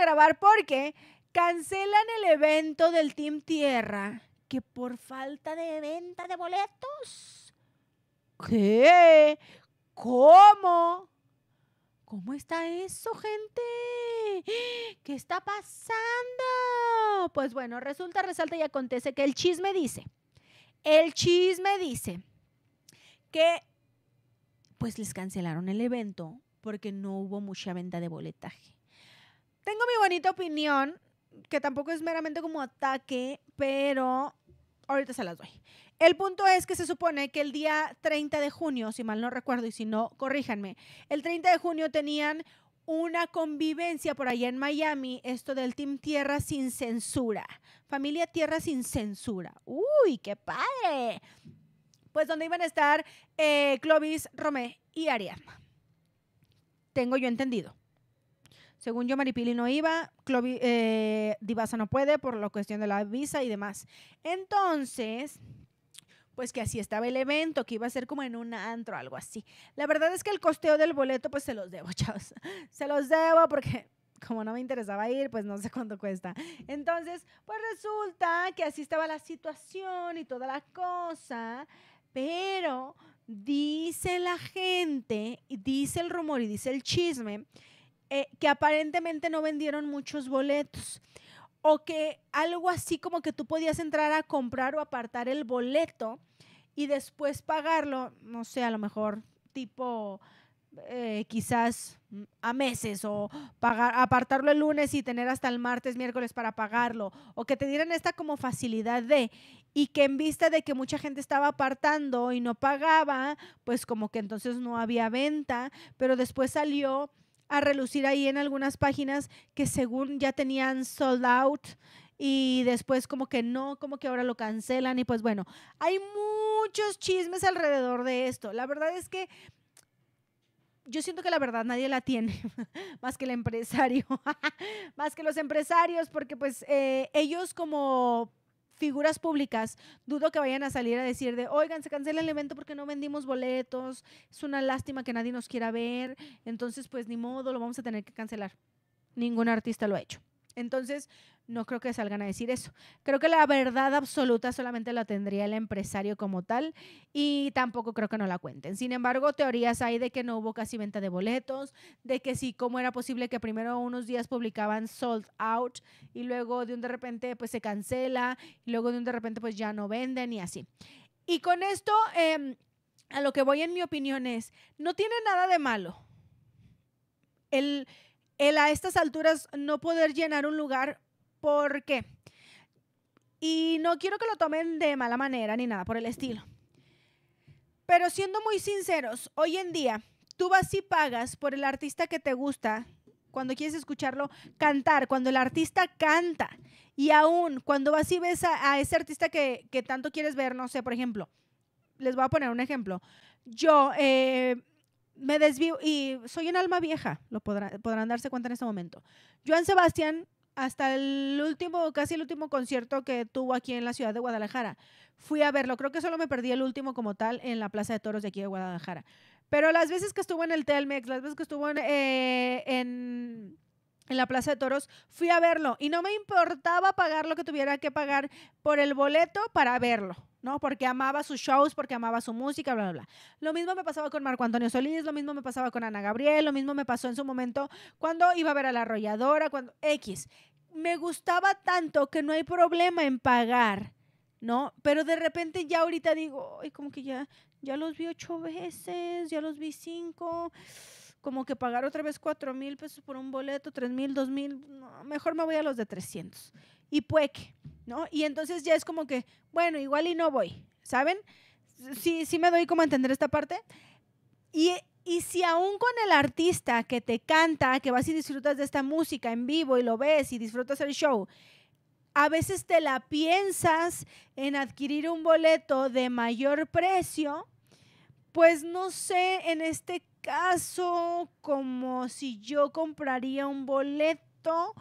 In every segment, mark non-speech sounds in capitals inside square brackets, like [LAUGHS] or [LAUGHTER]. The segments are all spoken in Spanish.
grabar porque cancelan el evento del Team Tierra que por falta de venta de boletos. ¿Qué? ¿Cómo? ¿Cómo está eso, gente? ¿Qué está pasando? Pues bueno, resulta, resalta y acontece que el chisme dice, el chisme dice que pues les cancelaron el evento porque no hubo mucha venta de boletaje tengo mi bonita opinión, que tampoco es meramente como ataque, pero ahorita se las doy. El punto es que se supone que el día 30 de junio, si mal no recuerdo y si no, corríjanme, el 30 de junio tenían una convivencia por allá en Miami, esto del Team Tierra sin censura, familia Tierra sin censura. Uy, qué padre. Pues donde iban a estar eh, Clovis, Romé y Ariadna. Tengo yo entendido. Según yo, Maripili no iba, Clovi, eh, Divasa no puede por la cuestión de la visa y demás. Entonces, pues que así estaba el evento, que iba a ser como en un antro, algo así. La verdad es que el costeo del boleto, pues se los debo, [LAUGHS] chavos. Se los debo porque como no me interesaba ir, pues no sé cuánto cuesta. Entonces, pues resulta que así estaba la situación y toda la cosa, pero dice la gente, dice el rumor y dice el chisme eh, que aparentemente no vendieron muchos boletos o que algo así como que tú podías entrar a comprar o apartar el boleto y después pagarlo, no sé, a lo mejor tipo eh, quizás mm, a meses o pagar, apartarlo el lunes y tener hasta el martes, miércoles para pagarlo, o que te dieran esta como facilidad de, y que en vista de que mucha gente estaba apartando y no pagaba, pues como que entonces no había venta, pero después salió a relucir ahí en algunas páginas que según ya tenían sold out y después como que no, como que ahora lo cancelan y pues bueno, hay muchos chismes alrededor de esto. La verdad es que yo siento que la verdad nadie la tiene, [LAUGHS] más que el empresario, [LAUGHS] más que los empresarios, porque pues eh, ellos como figuras públicas, dudo que vayan a salir a decir de, oigan, se cancela el evento porque no vendimos boletos, es una lástima que nadie nos quiera ver, entonces pues ni modo, lo vamos a tener que cancelar. Ningún artista lo ha hecho. Entonces, no creo que salgan a decir eso. Creo que la verdad absoluta solamente la tendría el empresario como tal y tampoco creo que no la cuenten. Sin embargo, teorías hay de que no hubo casi venta de boletos, de que sí, cómo era posible que primero unos días publicaban sold out y luego de un de repente pues se cancela y luego de un de repente pues ya no venden y así. Y con esto, em, a lo que voy en mi opinión es, no tiene nada de malo. El el a estas alturas no poder llenar un lugar. ¿Por qué? Y no quiero que lo tomen de mala manera ni nada por el estilo. Pero siendo muy sinceros, hoy en día tú vas y pagas por el artista que te gusta cuando quieres escucharlo cantar, cuando el artista canta. Y aún cuando vas y ves a, ese artista que, tanto quieres ver, no sé, por ejemplo, les voy a poner un ejemplo. Yo eh, me desvío y soy un alma vieja, lo podrán darse cuenta en este momento. Joan Sebastián, hasta el último, casi el último concierto que tuvo aquí en la ciudad de Guadalajara, fui a verlo. Creo que solo me perdí el último como tal en la Plaza de Toros de aquí de Guadalajara. Pero las veces que estuvo en el Telmex, las veces que estuvo eh, en la Plaza de Toros, fui a verlo y no me importaba pagar lo que tuviera que pagar por el boleto para verlo. ¿no? Porque amaba sus shows, porque amaba su música, bla, bla, bla. Lo mismo me pasaba con Marco Antonio Solís, lo mismo me pasaba con Ana Gabriel, lo mismo me pasó en su momento cuando iba a ver a la arrolladora, cuando X. Me gustaba tanto que no hay problema en pagar, ¿no? Pero de repente ya ahorita digo, ay, como que ya, ya los vi ocho veces, ya los vi cinco como que pagar otra vez 4 mil pesos por un boleto, 3 mil, 2 mil, mejor me voy a los de 300. Y pues, ¿no? Y entonces ya es como que, bueno, igual y no voy, ¿saben? Sí, sí me doy como a entender esta parte. Y, y si aún con el artista que te canta, que vas y disfrutas de esta música en vivo y lo ves y disfrutas el show, a veces te la piensas en adquirir un boleto de mayor precio, pues no sé en este caso como si yo compraría un boleto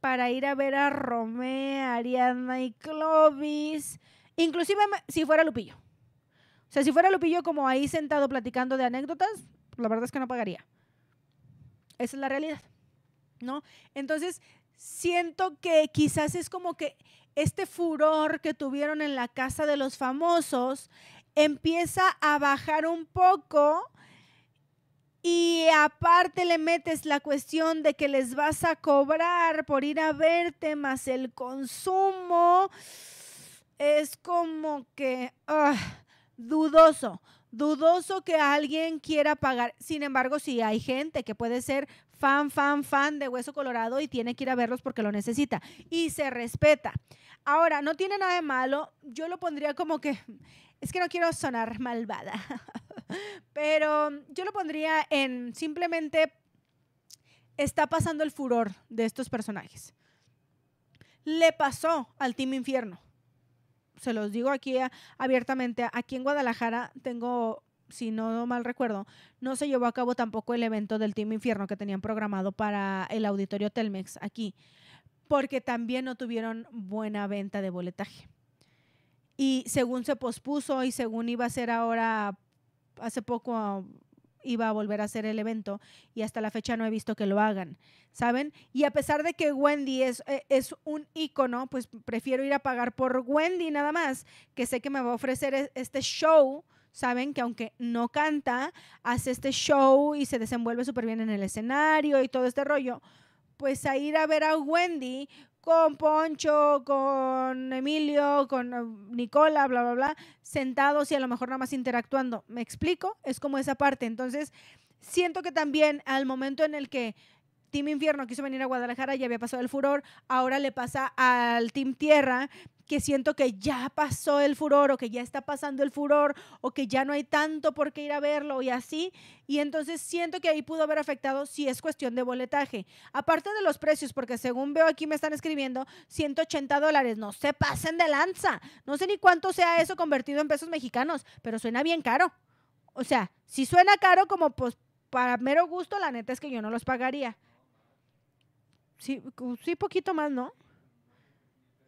para ir a ver a Romeo Ariadna y Clovis, inclusive si fuera Lupillo. O sea, si fuera Lupillo como ahí sentado platicando de anécdotas, la verdad es que no pagaría. Esa es la realidad, ¿no? Entonces, siento que quizás es como que este furor que tuvieron en la casa de los famosos empieza a bajar un poco y aparte le metes la cuestión de que les vas a cobrar por ir a verte más el consumo. Es como que ah, dudoso, dudoso que alguien quiera pagar. Sin embargo, si sí, hay gente que puede ser fan, fan, fan de Hueso Colorado y tiene que ir a verlos porque lo necesita y se respeta. Ahora, no tiene nada de malo. Yo lo pondría como que, es que no quiero sonar malvada. [LAUGHS] [LAUGHS] Pero yo lo pondría en simplemente está pasando el furor de estos personajes. Le pasó al Team Infierno. Se los digo aquí abiertamente. Aquí en Guadalajara tengo si no mal recuerdo, no se llevó a cabo tampoco el evento del Team Infierno que tenían programado para el auditorio Telmex aquí, porque también no tuvieron buena venta de boletaje. Y según se pospuso y según iba a ser ahora hace poco ah, iba a volver a hacer el evento y hasta la fecha no he visto que lo hagan, ¿saben? Y a pesar de que Wendy es, eh, es un ícono, pues prefiero ir a pagar por Wendy nada más, que sé que me va a ofrecer e, este show, ¿saben? Que aunque no canta, hace este show y se desenvuelve súper bien en el escenario y todo este rollo. Pues a ir a ver a Wendy con Poncho, con Emilio, con eh, Nicola, bla, bla, bla, sentados y a lo mejor nada más interactuando. ¿Me explico? Es como esa parte. Entonces, siento que también al momento en el que Team Infierno quiso venir a Guadalajara, ya había pasado el furor, ahora le pasa al Team Tierra, que siento que ya pasó el furor o que ya está pasando el furor o que ya no hay tanto por qué ir a verlo y así. Y entonces siento que ahí pudo haber afectado si es cuestión de boletaje. Aparte de los precios, porque según veo aquí me están escribiendo 180 dólares, no se pasen de lanza. No sé ni cuánto sea eso convertido en pesos mexicanos, pero suena bien caro. O sea, si suena caro como pues para mero gusto, la neta es que yo no los pagaría sí, poquito más, ¿no?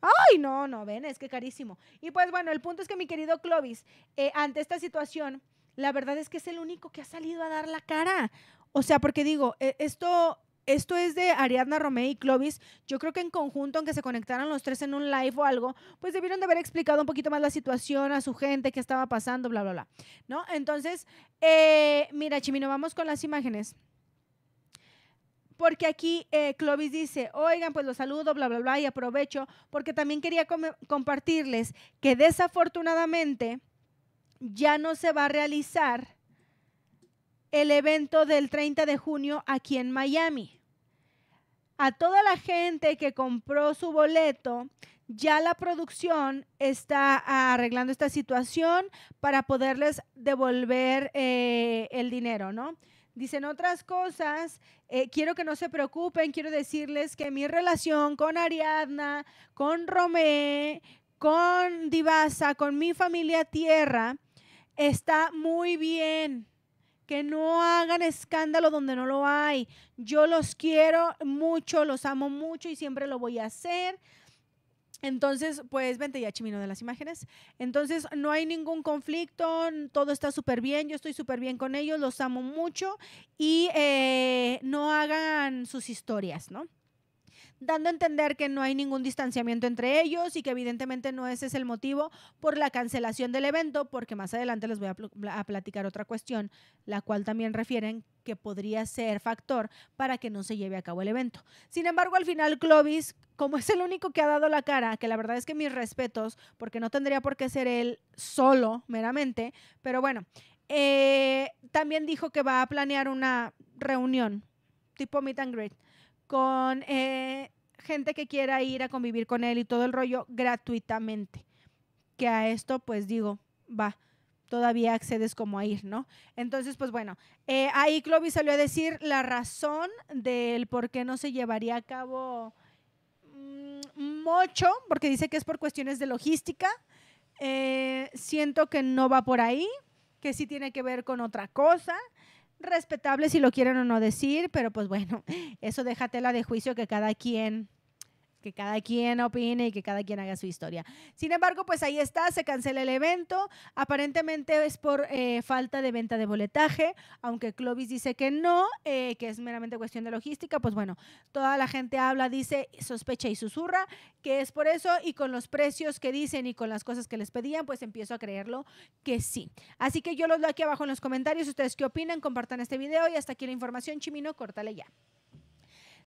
Ay, no, no, ven, es que carísimo. Y pues bueno, el punto es que mi querido Clovis, eh, ante esta situación, la verdad es que es el único que ha salido a dar la cara. O sea, porque digo, e, esto, esto es de Ariadna Romé y Clovis. Yo creo que en conjunto, aunque se conectaran los tres en un live o algo, pues debieron de haber explicado un poquito más la situación a su gente, qué estaba pasando, bla, bla, bla. ¿No? Entonces, eh, mira, Chimino, vamos con las imágenes porque aquí eh, Clovis dice, oigan, pues los saludo, bla, bla, bla, y aprovecho, porque también quería compartirles que desafortunadamente ya no se va a realizar el evento del 30 de junio aquí en Miami. A toda la gente que compró su boleto, ya la producción está arreglando esta situación para poderles devolver eh, el dinero, ¿no? Dicen otras cosas, eh, quiero que no se preocupen, quiero decirles que mi relación con Ariadna, con Romé, con Divasa, con mi familia Tierra, está muy bien. Que no hagan escándalo donde no lo hay. Yo los quiero mucho, los amo mucho y siempre lo voy a hacer. Entonces, pues vente ya, Chimino, de las imágenes. Entonces, no hay ningún conflicto, todo está súper bien, yo estoy súper bien con ellos, los amo mucho y eh, no hagan sus historias, ¿no? dando a entender que no hay ningún distanciamiento entre ellos y que evidentemente no ese es el motivo por la cancelación del evento, porque más adelante les voy a, platicar otra cuestión, la cual también refieren que podría ser factor para que no se lleve a cabo el evento. Sin embargo, al final Clovis, como es el único que ha dado la cara, que la verdad es que mis respetos, porque no tendría por qué ser él solo meramente, pero bueno, eh, también dijo que va a planear una reunión tipo meet and greet con eh, gente que quiera ir a convivir con él y todo el rollo gratuitamente. Que a esto, pues digo, va, todavía accedes como a ir, ¿no? Entonces, pues bueno, eh, ahí Clovis salió a decir la razón del por qué no se llevaría a cabo mm, mucho, porque dice que es por cuestiones de logística. Eh, siento que no va por ahí, que sí tiene que ver con otra cosa respetable si lo quieren o no decir, pero pues bueno, [LAUGHS] eso déjatela de juicio que cada quien que cada quien opine y que cada quien haga su historia. Sin embargo, pues ahí está, se cancela el evento. Aparentemente es por eh, falta de venta de boletaje, aunque Clovis dice que no, eh, que es meramente cuestión de logística. Pues bueno, toda la gente habla, dice, sospecha y susurra que es por eso y con los precios que dicen y con las cosas que les pedían, pues empiezo a creerlo que sí. Así que yo los doy aquí abajo en los comentarios, ustedes qué opinan, compartan este video y hasta aquí la información. Chimino, córtale ya.